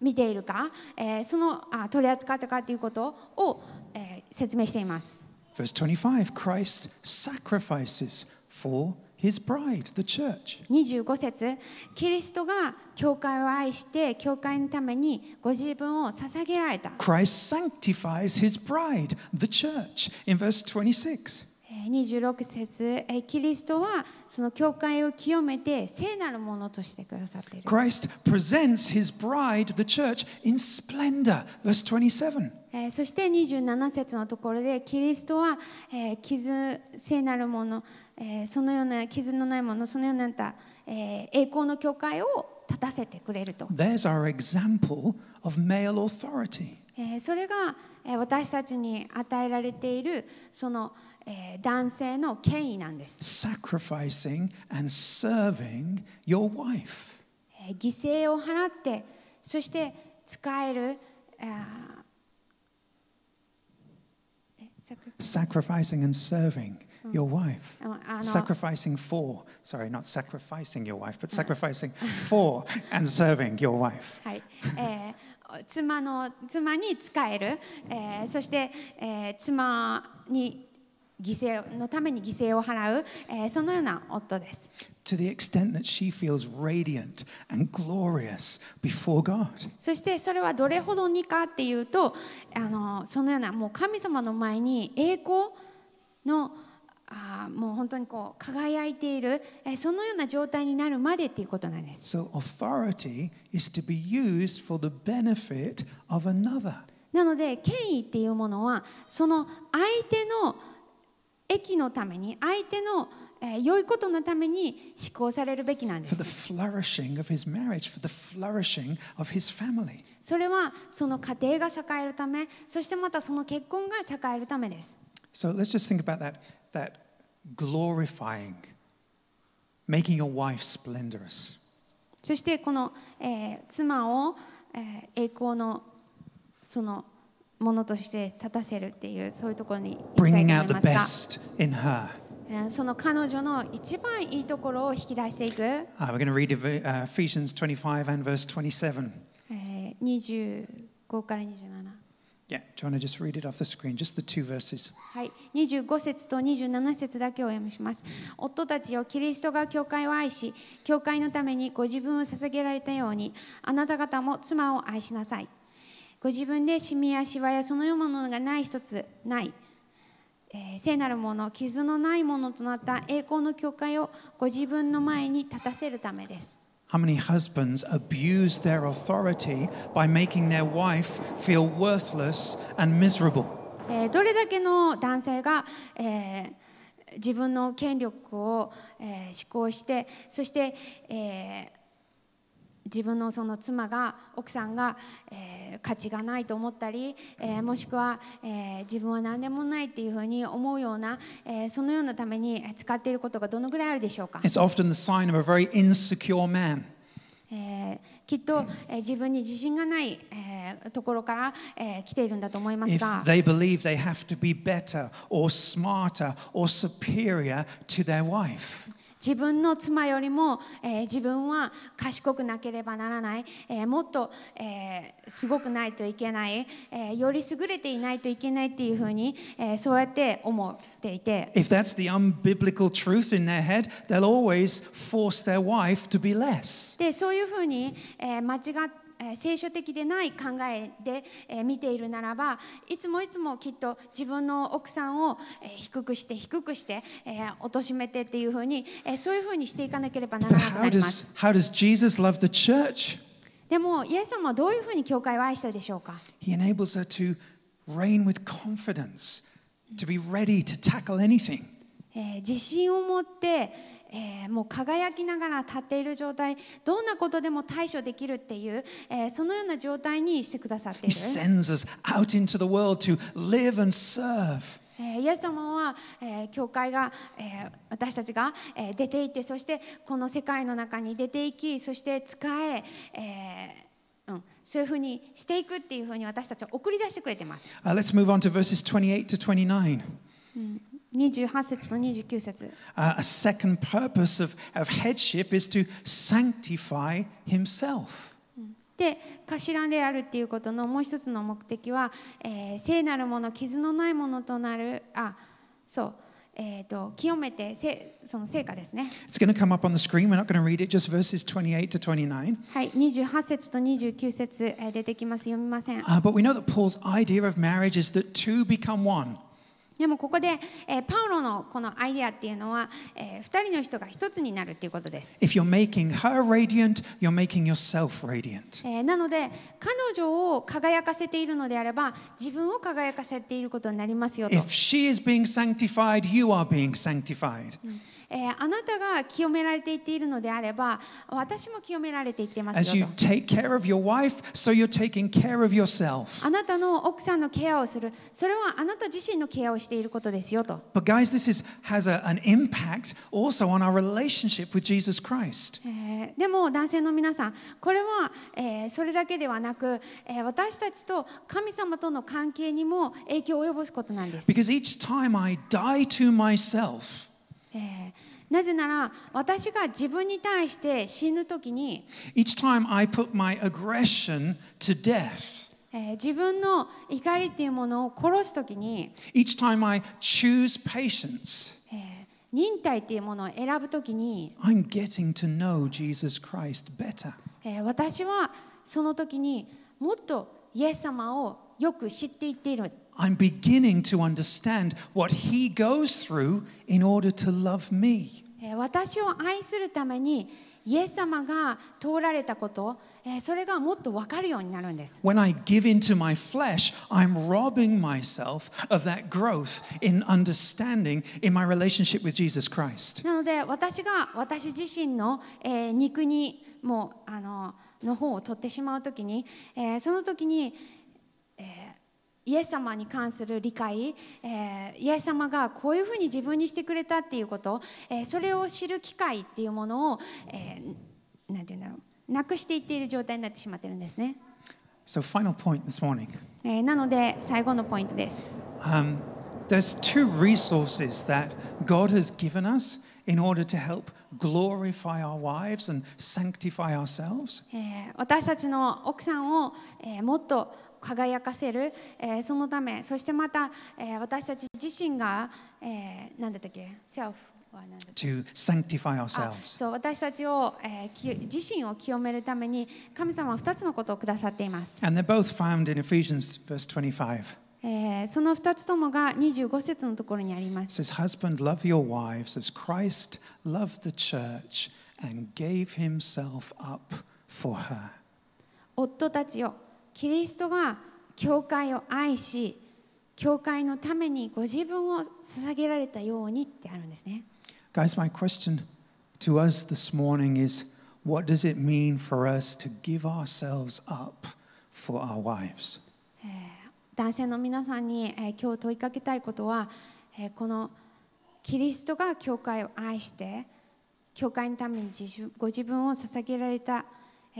Speaker 2: 見ているか、えー、そのあ取り扱ったかということを、えー、説明しています。
Speaker 1: Verse 25 Christ sacrifices for His bride, the church.
Speaker 2: 25節キリストが教会を愛して、教会のためにご自分を捧げられた。
Speaker 1: Christ sanctifies his bride, the church, in verse 26.
Speaker 2: 26節キリストはその教会を清めて聖なるものとしてくださってい
Speaker 1: る。Christ presents his bride, the church, in splendor. Verse 27.
Speaker 2: そして27節のところでキリストは傷聖なるものえー、そのような傷のないもの、そのようなた、えー、栄光の教会を立たせてくれると。There's
Speaker 1: our example of male authority.
Speaker 2: えー、それが、えー、私たちに与えられているその、えー、男性の権威なんで
Speaker 1: す。Sacrificing and serving your wife.
Speaker 2: え犠牲を払って、そして使える。
Speaker 1: Sacrificing and serving. your wife, sacrificing for, sorry, not sacrificing your wife, but sacrificing for and serving your wife.
Speaker 2: 妻の妻に仕える、えー、そして、えー、妻に犠牲のために犠牲を払う、えー、そのような夫です。
Speaker 1: To the extent that she feels radiant and glorious before God.
Speaker 2: そしてそれはどれほどにかっていうとあのそのようなもう神様の前に栄光のあもう本当にこう輝いているそのような状態になるまでっていうことなんで
Speaker 1: す。So authority is to be used for the benefit of another.
Speaker 2: なので権威っていうものはその相手の益のために相手のえー、良いことのために施行されるべきなんです。
Speaker 1: Marriage,
Speaker 2: それはその家庭が栄えるため、そしてまたその結婚が栄えるためです。
Speaker 1: So let's just think about that. that glorifying, making your wife splendorous.
Speaker 2: そしてこの、えー、妻を、えー、栄光のそのものとして立たせるっていうそういうところに bringing out the best in her その彼女の一番いいところを引き出していく。Uh,
Speaker 1: we're going to read Ephesians 25 and verse 27. 25から27。Yeah,
Speaker 2: はい、25節と27節だけを読みします。夫たちをキリストが教会を愛し、教会のためにご自分を捧げられたように、あなた方も妻を愛しなさい。ご自分でシミやシワやそのようなものがない一つない。えー、聖なるもの、傷のないものとなった栄光の教会をご自分の前に立たせるためです。
Speaker 1: How many husbands abuse their authority by making their wife feel worthless and miserable?
Speaker 2: どれだけの男性が、えー、自分の権力を、えー、施行してそして、えー自分のその妻が奥さんが、えー、価値がないと思ったり、えー、もしくは、えー、自分は何でもないっていうふうに思うような、えー、そのようなために使っていることがどのぐらいあるでしょうか It's
Speaker 1: often the sign of a very insecure man.
Speaker 2: えー、きっと、えー、自分に自信がない、えー、ところから、えー、来ているんだと思いますが If they
Speaker 1: believe they have to be better or smarter or superior to their wife
Speaker 2: 自分の妻よりも、えー、自分は賢くなければならない、えー、もっと、えー、すごくないといけない、えー、より優れていないといけないっていうふうに、えー、そうやって思っていて。
Speaker 1: If that's the unbiblical truth in their head, they'll always force their wife to be less.
Speaker 2: でそういうふうに、えー、間違って聖書的でない考えで見ているならばいつもいつもきっと自分の奥さんを低くして低くして貶めてっていうふうにそういうふうにしていかなければなら
Speaker 1: なくなります。How does, how does the church?
Speaker 2: でも、イエス様はどういうふうに教会を愛したでしょうか
Speaker 1: He enables her to reign with confidence, to be ready to tackle anything.
Speaker 2: 自信を持ってえー、もう輝きながら立っている状態どんなことでも対処できるっていう、えー、そのような状態にしてくださっている。h イエス様は、えー、教会が、えー、私たちが、えー、出ていってそしてこの世界の中に出ていきそして使ええーうん、そういうふうにしていくっていうふうに私たちを送り出してくれてます。
Speaker 1: Uh, let's move on to verses 28 to 29.
Speaker 2: うん28節と29節。
Speaker 1: Uh, a second purpose of, of headship is to sanctify himself.
Speaker 2: で、頭であるっていうことのもう一つの目的は、えー、聖なるもの、傷のないものとなる、あ、そう。えー、と清めてせその成果ですね。
Speaker 1: It's going to come up on the screen. We're not going to read it. Just verses 28 to 29.
Speaker 2: はい、28節と29節、えー、出てきます。読みません。Uh, but we know that
Speaker 1: Paul's idea of marriage is that two become one.
Speaker 2: でもここで、えー、パウロのこのアイデアっていうのは、えー、二人の人が一つになるっていうことです。なので彼女を輝かせているのであれば自分を輝かせていることになりますよえー、あなたが清められていっているのであれば、私も清められていってますよと。
Speaker 1: Wife,
Speaker 2: あなたの奥さんのケアをする、それはあなた自身のケアをしていることですよと。でも男性の皆さん、これは、えー、それだけではなく、えー、私たちと神様との関係にも影響を及ぼすことなんで
Speaker 1: す。Because each time I die to myself,
Speaker 2: えー、なぜなら私が自分に対して死ぬときに
Speaker 1: Each time I put my aggression to death
Speaker 2: えー、自分の怒りっていうものを殺すときに Each time I choose
Speaker 1: patience えー、
Speaker 2: 忍耐っていうものを選ぶときに
Speaker 1: I'm getting to know Jesus Christ better
Speaker 2: えー、私はその時にもっとイエス様をよく知っていっている
Speaker 1: I'm beginning to understand what he goes through in order to love me.
Speaker 2: 私を愛するためにイエス様が通られたこと、それがもっと分かるようになるんです。When
Speaker 1: I give into my flesh, I'm robbing myself of that growth in understanding in my relationship with Jesus Christ.
Speaker 2: なので私が私自身の、えー、肉にもうあのの方を取ってしまうときに、えー、その時にイエス様に関する理解、えー、イエス様がこういうふうに自分にしてくれたっていうこと、えー、それを知る機会っていうものを、えー、なんていうんだろうなくしていっている状態になってしまってるんですね。
Speaker 1: So final point this morning.
Speaker 2: えー、なので最後のポイントです。
Speaker 1: Um, there's two resources that God has given us in order to help glorify our wives and sanctify ourselves.
Speaker 2: 私たちの奥さんを、えー、もっと輝かせる、えー、そのためそしてまた、えー、私たち自身が、えー、何だったっけ self
Speaker 1: To sanctify ourselves. そ
Speaker 2: う私たちを、えー、自身を清めるために神様は2つのことをくださっています。
Speaker 1: And they're both found in Ephesians verse 25.
Speaker 2: えー、その2つともが25節のところにありま
Speaker 1: す。Says, Husband, love your wives as Christ loved the church and gave himself up for her.
Speaker 2: 夫たちをキリストが教会を愛し教会のためにご自分を捧げられたようにってあるんですね。
Speaker 1: Guys, my question to us this morning is what does it mean for us to give ourselves up for our wives?
Speaker 2: 男性の皆さんに今日問いかけたいことはこのキリストが教会を愛して教会のためにご自分を捧げられた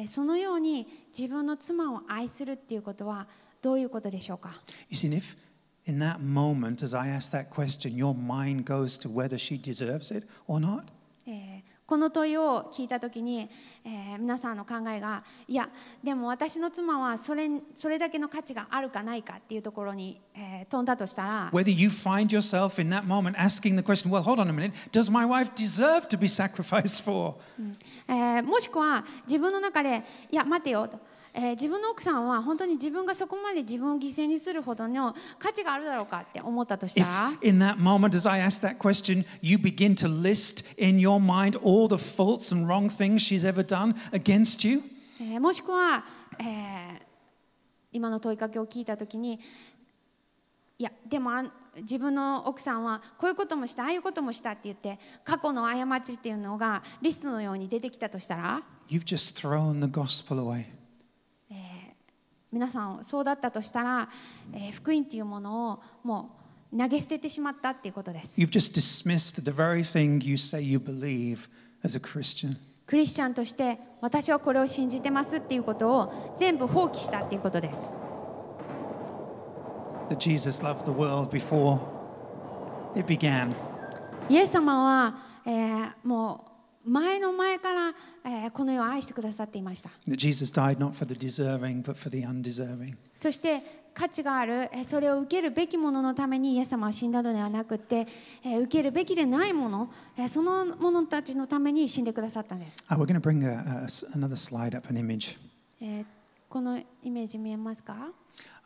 Speaker 2: そのように自分の妻を愛するっていうことはどういうことでしょうか
Speaker 1: You see, if in that moment, as I ask that question, your mind goes to whether she deserves it or not.
Speaker 2: えーこの問いを聞いた時に、えー、皆さんの考えがいやでも私の妻はそれそれだけの価値があるかないかっていうところに、えー、飛んだとしたら
Speaker 1: Whether you find yourself in that moment asking the question, well, hold on a minute, does my wife deserve to be sacrificed for?、
Speaker 2: うんえー、もしくは自分の中でいや待てよとえー、自分の奥さんは本当に自分がそこまで自分を犠牲にするほどの価値があるだろうかって思ったとしたら i えもしくは、えー、今の問いかけを聞いたときに、いや、でもあ自分の奥さんはこういうこともした、ああいうこともしたって言って、過去の過ちっていうのがリストのように出てきたとしたら、皆さんそうだったとしたら、えー、福音っていうものをもう投げ捨ててしまったっていうことです。
Speaker 1: You've just dismissed the very thing you say you believe as a Christian.
Speaker 2: クリスチャンとして私はこれを信じてますっていうことを全部放棄したっていうことです。
Speaker 1: That Jesus loved the world before it began.
Speaker 2: イエス様は、えー、もう前の前から、えー、この世を愛してくださっていました。そして価値がある、それを受けるべきもののために、イエス様は死んだのではなくて、えー、受けるべきでないもの、えー、その者たちのために死んでくださったんです。
Speaker 1: Uh, we're bring a, a, another slide up, an image.
Speaker 2: えー、このイメージ見えますか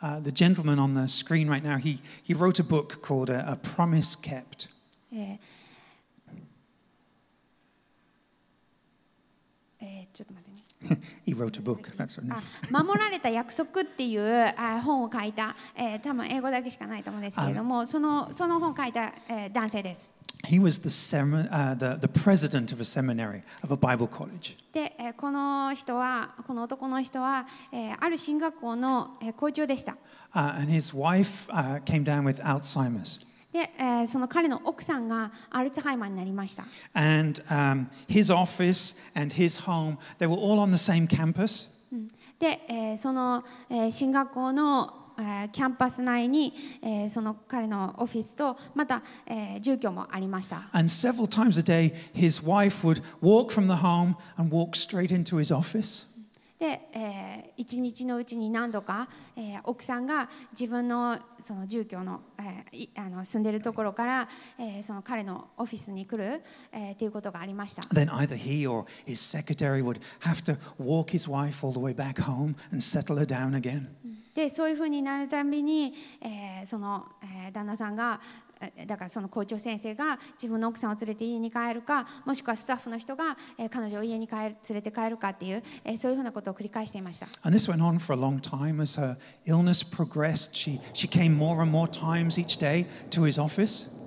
Speaker 1: Uh, the gentleman on the screen right now, he, he wrote a book called A, a Promise Kept.
Speaker 2: えーちょっと待ってね。
Speaker 1: He wrote a book. That's right.
Speaker 2: 守られた約束っていう本を書いた、えー、多分英語だけしかないと思うんですけれども、そのその本を書いた、えー、男性です。
Speaker 1: He was the, s e m i uh, the, the president of a seminary, of a Bible college.
Speaker 2: で、えー、この人は、この男の人は、えー、ある進学校の、えー、校長でした。
Speaker 1: Uh, and his wife uh, came down with Alzheimer's.
Speaker 2: で、えー、その彼の奥さんがアルツハイマーになりました。
Speaker 1: And、um, his office and his home, they were all on the same campus.
Speaker 2: で、えー、その、えー、進学校のえキャンパス内に、えー、その彼のオフィスとまた、えー、住居もありました。
Speaker 1: And several times a day, his wife would walk from the home and walk straight into his office.
Speaker 2: で、えー、一日のうちに何度か、えー、奥さんが自分のその住居の,、えー、あの住んでるところから、えー、その彼のオフィスに来る、えー、ということがありました。Then either
Speaker 1: he or his secretary would have to walk his wife all the way back home and settle her down again.
Speaker 2: でそういうふうになるたびに、えー、その、えー、旦那さんがだからその校長先生が自分の奥さんを連れて家に帰るかもしくはスタッフの人が彼女を家に帰連れて帰るかっていうそういうふうなことを繰り返していました。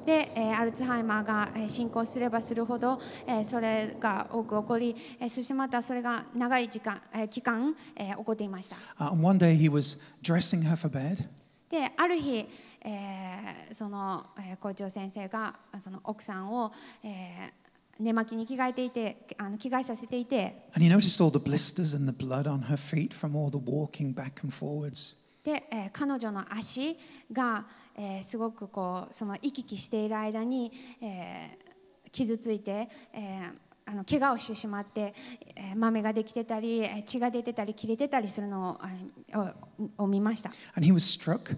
Speaker 2: で、えー、アルツハイマーが進行すればするほど、えー、それが多く起こり、えー、そしてまたそれが長い時間、えー、期間、えー、起こっていました。
Speaker 1: Uh, one day he was dressing her for bed.
Speaker 2: で、ある日、えー、その校長先生がその奥さんを、えー寝巻きに着替えていて、あの着替えさせていて。
Speaker 1: And he noticed all the blisters and the blood on her feet from all the walking back and forwards.
Speaker 2: で、えー、彼女の足が、えー、すごくこうその行き来している間に、えー、傷ついて、えー、あの怪我をしてしまって、えー、豆ができてたり血が出てたり切れてたりするのをを見ました。
Speaker 1: And he was struck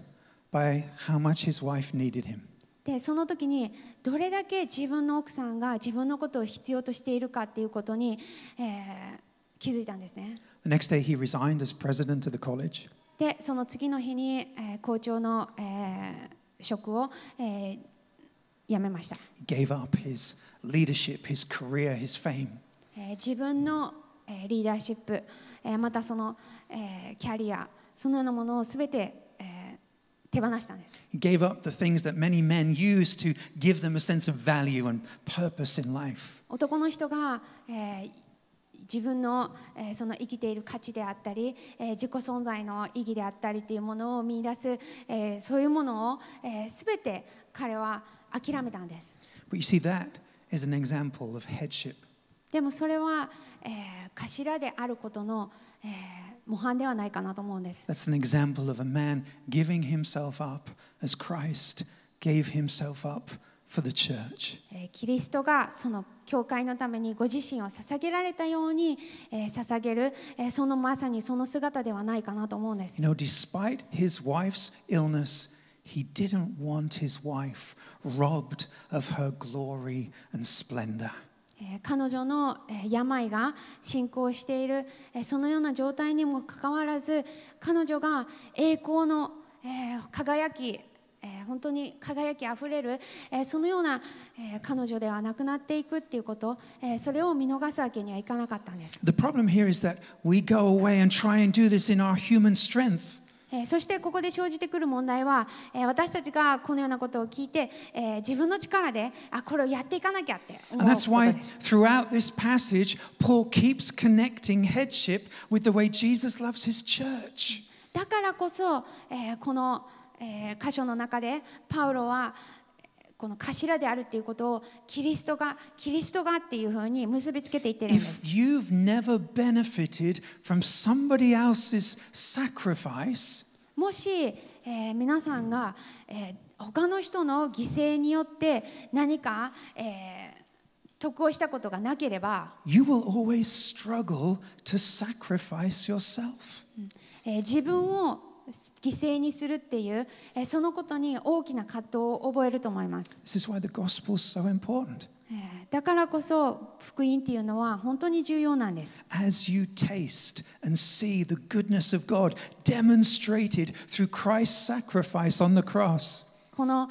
Speaker 1: by how much his wife needed him.
Speaker 2: でその時にどれだけ自分の奥さんが自分のことを必要としているかっていうことに、えー、気づいたんですね。
Speaker 1: The next day he resigned as president of the college.
Speaker 2: でその次の日に、えー、校長の、えー、職を、えー、辞めま
Speaker 1: した。Gave up his leadership, his career, his fame.
Speaker 2: 自分の、えー、リーダーシップ、えー、またその、えー、キャリア、そのようなものをすべて手放したんです。
Speaker 1: He gave up the things that many men use to give them a sense of value and purpose in life.
Speaker 2: 男の人が、えー自分の,、えー、その生きている価値であったり、えー、自己存在の意義であったりというものを見出す、えー、そういうものをすべ、えー、て彼は諦めたんです。
Speaker 1: But you see, that is an example of headship.
Speaker 2: でもそれは、えー、頭であることの、えー模範ではないかなと思うんです。
Speaker 1: That's an example of a man giving himself up as Christ gave himself up for the church.
Speaker 2: キリストがその教会のためにご自身を捧げられたように、えー、捧げる、えー、そのまさにその姿ではないかなと思うんです。
Speaker 1: You know, despite his wife's illness, He didn't want his wife robbed of her glory and splendor.
Speaker 2: 彼女の病が進行しているそのような状態にもかかわらず彼女が栄光の輝き本当に輝きあふれるそのような彼女ではなくなっていくっていうことそれを見逃すわけにはいかなかっ
Speaker 1: たんです。The problem here is that we go away and try and do this in our human strength.
Speaker 2: そしてここで生じてくる問題は、私たちがこのようなことを聞いて、自分の力であこれをやっていかなきゃって思うことです。And that's why
Speaker 1: throughout this passage, Paul keeps connecting headship with the way Jesus loves his church. だからこ
Speaker 2: そ、この、
Speaker 1: 箇所の中でパウロはこの
Speaker 2: 頭であるということをキリストがキリストがっていうふうに結びつけていってるんです。もし、えー、皆さんが、えー、他の人の犠牲によって何か、えー得をしたことがなければ自分を犠牲にするっていう、えそのことに大きな葛藤を覚えると思います。This is why
Speaker 1: the gospel is so important.
Speaker 2: だからこそ福音っていうのは本当に重要な
Speaker 1: んです。As you taste and see the goodness of God demonstrated through Christ's sacrifice on the cross.
Speaker 2: この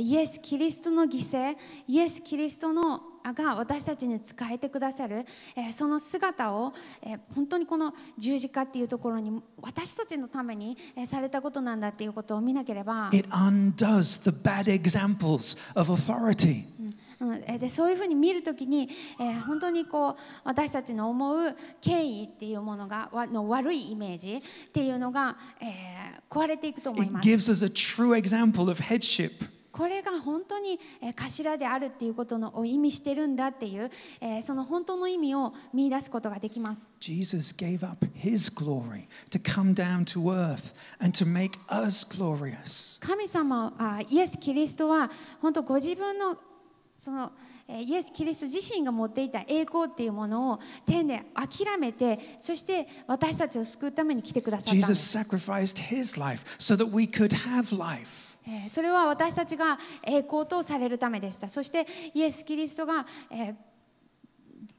Speaker 2: イエス・キリストの犠牲、イエス・キリストのが私たちに使えてくださる、えその姿を、え本当にこの十字架っていうところに私たちのために、えされたことなんだっていうことを見なければ It
Speaker 1: undoes the bad examples of authority、うん
Speaker 2: うでそういうふうに見るときに、えー、本当にこう私たちの思う権威っていうものがわの悪いイメージっていうのが、えー、壊れていくと思います。It gives
Speaker 1: us a true example of headship.
Speaker 2: これが本当に頭であるっていうことのを意味してるんだっていう、えー、その本当の意味を見出すこ
Speaker 1: とができます。Jesus gave up his glory to come down to earth and to make us glorious.
Speaker 2: 神様イエス・キリストは本当ご自分のそのイエス・キリスト自身が持っていた栄光っていうものを天で諦めてそして私たちを救うために来てくださったんです。
Speaker 1: Jesus sacrificed his life so that we could have life.
Speaker 2: それは私たちが栄光とされるためでしたそしてイエス・キリストが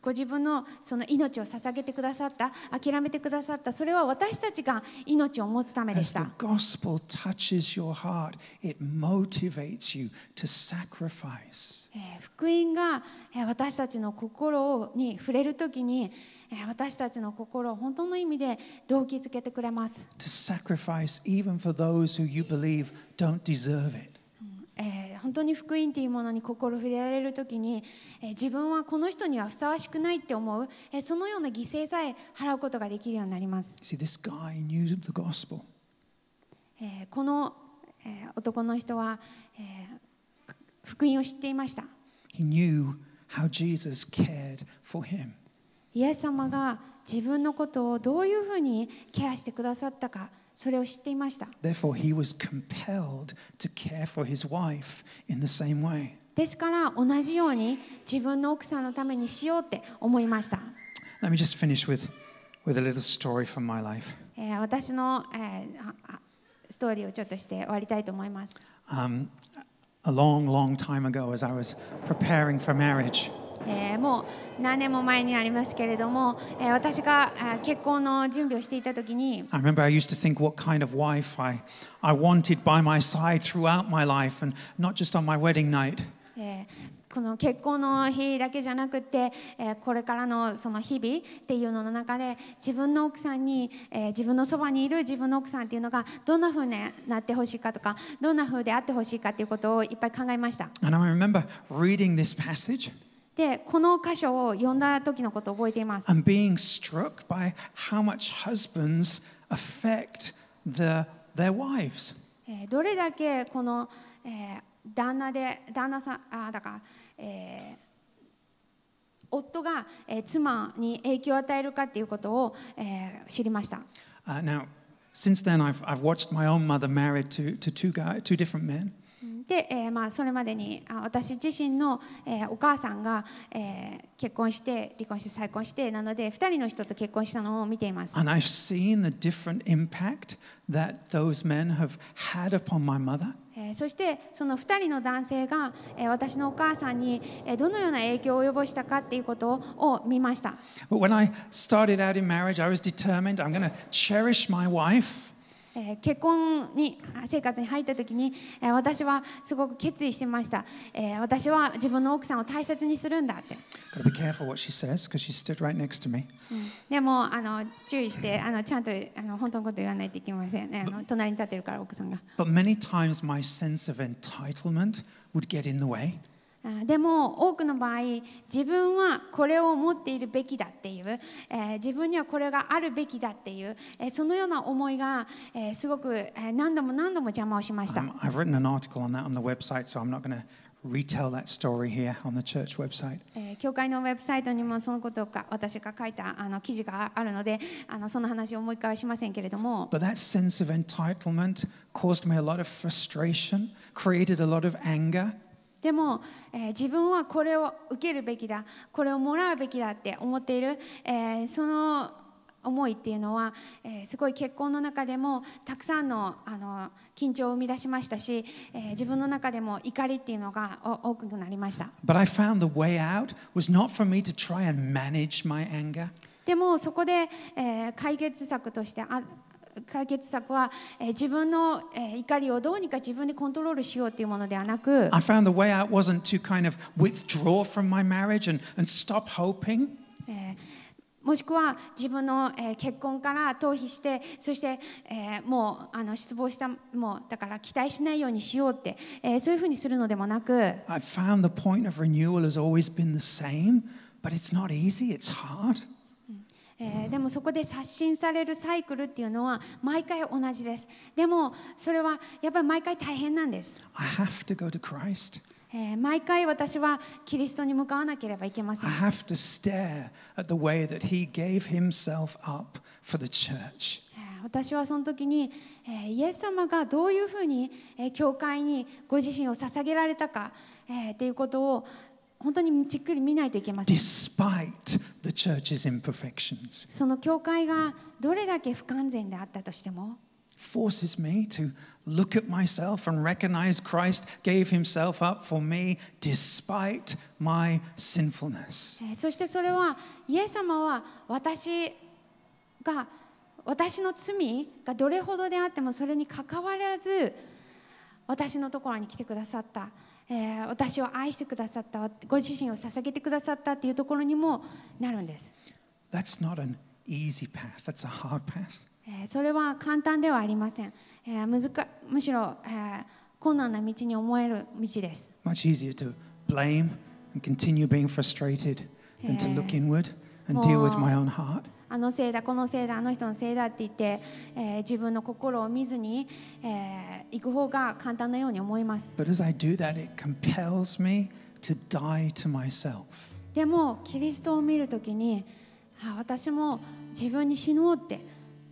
Speaker 2: ご自分のその命を捧げてくださった諦めてくださったそれは私たちが命を持つためでした。福音が私たちの心に触れるときに私たちの心を本当の意味で動機づけてくれます。
Speaker 1: To sacrifice even for those who you believe don't deserve it.
Speaker 2: 本当に福音っていうものに心触れられる時に、え自分はこの人にはふさわしくないって思う、えそのような犠牲さえ払うことができるようになります。
Speaker 1: See, this guy knew the gospel.
Speaker 2: えこの、え男の人は、え福音を知っていました。
Speaker 1: He knew how Jesus cared for him.
Speaker 2: イエス様が自分のことをどういうふうにケアしてくださったか。それを知っていまし
Speaker 1: た。Therefore, he was compelled to care for his wife in the same way.
Speaker 2: ですから同じように自分の奥さんのためにしようって思いました。
Speaker 1: Let me just finish with, with a little story from my life.
Speaker 2: えー、私の、えー、ストーリーをちょっとして終わりたいと思います。
Speaker 1: Um, a long, long time ago, as I was preparing for marriage,
Speaker 2: えー、もう何年も前になりますけれども、えー、私が結婚の準備をしていたときに、
Speaker 1: I remember I used to think what kind of wife I, I wanted by my side throughout my life and not just on my wedding night.
Speaker 2: えこの結婚の日だけじゃなくて、えー、これからのその日々っていうのの中で自分の奥さんに、えー、自分のそばにいる自分の奥さんっていうのがどんなふうになってほしいかとかどんなふうであってほしいかっていうことをいっぱい考えました。
Speaker 1: And I remember reading this passage.
Speaker 2: で、この箇所を読んだ時のことを覚えています。I'm
Speaker 1: being struck by how much husbands affect the, their wives.
Speaker 2: どれだけこの、えー、旦那で、旦那さん、あだから、えー、夫が、えー、妻に影響を与えるかっていうことを、えー、知りました。
Speaker 1: Uh, now, since then, I've, I've watched my own mother married to, to two, guy, two different men.
Speaker 2: で、えー、まあ、それまでに私自身の、えー、お母さんが、えー、結婚して離婚して再婚してなので2人の人と結婚したのを見ています。And
Speaker 1: I've seen the different impact that those men have had upon my mother.
Speaker 2: そしてその2人の男性が私のお母さんにどのような影響を及ぼしたかっていうことを見ました。
Speaker 1: But when I started out in marriage, I was determined I'm going to cherish my wife.
Speaker 2: え結婚に生活に入った時に、え私はすごく決意してました、え私は自分の奥さんを大切にするんだって。でもあの注意してあのちゃんとあの本当のこと言わないといけませんね。あの隣に立ってるから奥さんが。
Speaker 1: But many times my sense of entitlement would get in the way.
Speaker 2: でも多くの場合自分はこれを持っているべきだっていう、えー、自分にはこれがあるべきだっていう、えー、そのような思いが、えー、すごく何度も何度も邪魔をしました。Um, I've
Speaker 1: written an article on that on the website, so I'm not going to retell that story here on the church website.
Speaker 2: 教会のウェブサイトにもそのことをか私が書いたあの記事があるのであのその話をもう一回はしませんけれども。
Speaker 1: But that sense of entitlement caused me a lot of frustration, created a lot of anger.
Speaker 2: でも、えー、自分はこれを受けるべきだこれをもらうべきだって思っている、えー、その思いっていうのは、えー、すごい結婚の中でもたくさんのあの緊張を生み出しましたし、えー、自分の中でも怒りっていうのが多くなりました。
Speaker 1: But I found the way out was not for me to try and manage my anger.
Speaker 2: でもそこで、えー、解決策としてあ解決策は、えー、自分の、えー、怒りをどうにか自分でコントロールしようというものではなく、
Speaker 1: I found the way out wasn't to kind of withdraw from my marriage and, and stop hoping.
Speaker 2: もしくは自分の、えー、結婚から逃避してそして、えー、もうあの失望したもうだから期待しないようにしようって、えー、そういうふうにするのでもなく
Speaker 1: I found the point of renewal has always been the same but it's not easy it's hard
Speaker 2: えー、でもそこで刷新されるサイクルっていうのは毎回同じです。でもそれはやっぱり毎回大変なんです。
Speaker 1: I have to go to Christ.
Speaker 2: えー、毎回私はキリストに向かわなければいけません。I
Speaker 1: have to stare at the way that he gave himself up for the church.
Speaker 2: 私はその時に、えー、イエス様がどういうふうに、えー、教会にご自身を捧げられたか、えー、っていうことを、本当にじっくり見ないといけません。その教会がどれだけ不完全であったとしても。
Speaker 1: そしてそれ
Speaker 2: は、イエス様は私が私の罪がどれほどであってもそれに関わらず私のところに来てくださった。えー、私を愛してくださったご自身を捧げてくださったっていうところにもなるんです。t h それは簡単ではありません。えー、むずかむしろ、えー、困難な道に思える道です。
Speaker 1: Much easier to blame and continue being frustrated than to look inward and deal with my own heart.
Speaker 2: あのせいだこのせいだあの人のせいだって言って、えー、自分の心を見ずに、えー、行く方が簡単なように思います。t h a
Speaker 1: t t o to
Speaker 2: でも、キリストを見るときに、あ私も自分に死のうって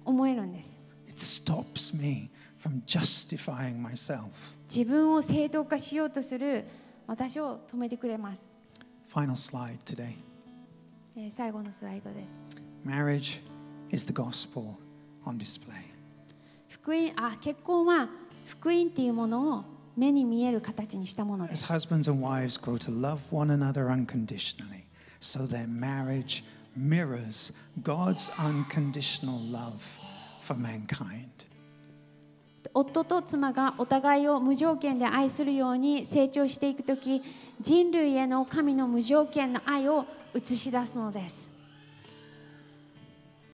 Speaker 2: 思えるんです。
Speaker 1: It stops me from justifying myself.
Speaker 2: 自分を正当化しようとする私を止めてくれます。
Speaker 1: Final slide today.
Speaker 2: 最後のスライドです。
Speaker 1: Marriage is the gospel on display.
Speaker 2: 福音あ結婚は福音っていうものを目に見える形にしたものです。
Speaker 1: As husbands and wives grow to love one another unconditionally, so their marriage mirrors God's unconditional love for mankind.
Speaker 2: 夫と妻がお互いを無条件で愛するように成長していくとき、人類への神の無条件の愛を映し出すのです。